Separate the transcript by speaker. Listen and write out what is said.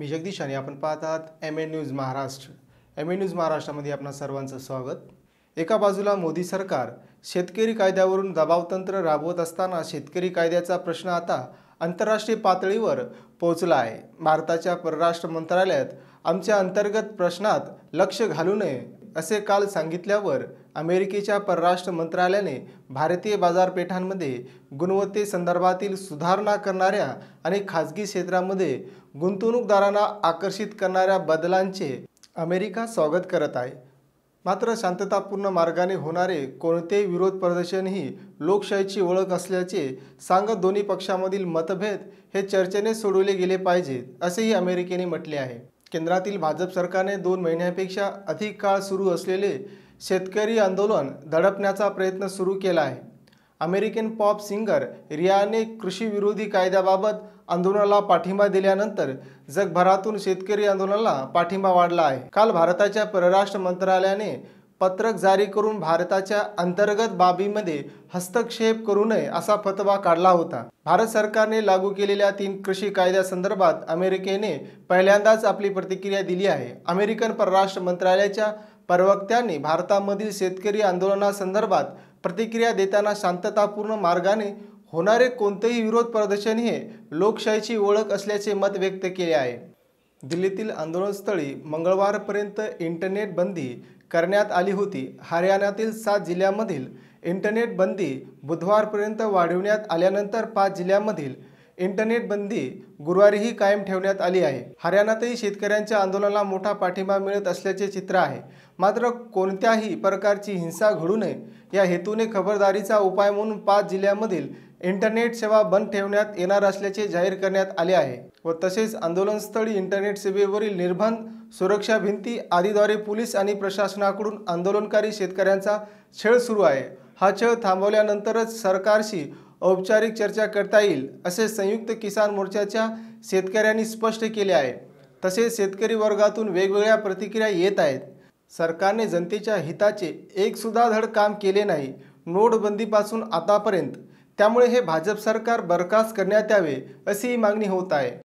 Speaker 1: मी जगदीश आणि आपण आहात M A news Maharashtra M A news महाराष्ट्रामध्ये आपणा सर्वांचं स्वागत एका बाजूला मोदी सरकार शेतकरी कायद्यावरून दबावतंत्र राबवत असताना शेतकरी कायद्याचा प्रश्न आता आंतरराष्ट्रीय पातळीवर पोहोचला आहे भारताच्या परराष्ट्र मंत्रालयात आमच्या अंतर्गत प्रश्नात लक्ष घालू नये असे काल सांगितल्यावर अमेरिकेच्या परराष्ट्र मंत्रालयाने भारतीय बाजारपेठांमध्ये गुणवत्तेसंदर्भातील सुधारणा करणाऱ्या आणि खाजगी क्षेत्रामध्ये गुंतवणूकदारांना आकर्षित करणाऱ्या बदलांचे अमेरिका स्वागत करत आहे मात्र शांततापूर्ण मार्गाने होणारे कोणतेही विरोध प्रदर्शनही लोकशाहीची ओळख असल्याचे सांगत दोन्ही पक्षांमधील मतभेद हे चर्चेने सोडवले गेले पाहिजेत असेही अमेरिकेने म्हटले आहे केंद्रातील भाजप सरकारने दोन महिन्यापेक्षा अधिक काळ सुरू असलेले शेतकरी आंदोलन दडपण्याचा प्रयत्न सुरू केला आहे अमेरिकन पॉप सिंगर रियाने कृषी विरोधी कायद्याबाबत आंदोलनाला पाठिंबा दिल्यानंतर जगभरातून शेतकरी आंदोलनाला पाठिंबा वाढला आहे काल भारताच्या परराष्ट्र मंत्रालयाने पत्रक जारी करून भारताच्या अंतर्गत बाबीमध्ये हस्तक्षेप करू नये असा फतवा काढला होता भारत सरकारने लागू केलेल्या तीन कृषी कायद्यासंदर्भात अमेरिकेने पहिल्यांदाच आपली प्रतिक्रिया दिली आहे अमेरिकन परराष्ट्र मंत्रालयाच्या प्रवक्त्यांनी भारतामधील शेतकरी आंदोलनासंदर्भात प्रतिक्रिया देताना शांततापूर्ण मार्गाने होणारे कोणतेही विरोध प्रदर्शन हे लोकशाहीची ओळख असल्याचे मत व्यक्त केले आहे दिल्लीतील आंदोलनस्थळी मंगळवारपर्यंत इंटरनेट बंदी करण्यात आली होती हरियाणातील सात जिल्ह्यांमधील इंटरनेट बंदी बुधवारपर्यंत वाढविण्यात आल्यानंतर पाच जिल्ह्यांमधील इंटरनेट बंदी गुरुवारीही कायम ठेवण्यात आली आहे हरियाणातही शेतकऱ्यांच्या आंदोलनाला मोठा पाठिंबा मिळत असल्याचे चित्र आहे मात्र कोणत्याही प्रकारची हिंसा घडू नये या हेतूने खबरदारीचा उपाय म्हणून पाच जिल्ह्यांमधील इंटरनेट सेवा बंद ठेवण्यात येणार असल्याचे जाहीर करण्यात आले आहे व तसेच आंदोलनस्थळी इंटरनेट सेवेवरील निर्बंध सुरक्षा भिंती आदीद्वारे पोलीस आणि प्रशासनाकडून आंदोलनकारी शेतकऱ्यांचा छळ सुरू आहे हा छळ थांबवल्यानंतरच सरकारशी औपचारिक चर्चा करता येईल असे संयुक्त किसान मोर्चाच्या शेतकऱ्यांनी स्पष्ट केले आहे तसेच शेतकरी वर्गातून वेगवेगळ्या प्रतिक्रिया येत आहेत सरकारने जनतेच्या हिताचे एकसुद्धा धड काम केले नाही नोटबंदीपासून आतापर्यंत त्यामुळे हे भाजप सरकार बरखास्त करण्यात यावे अशी मागणी होत आहे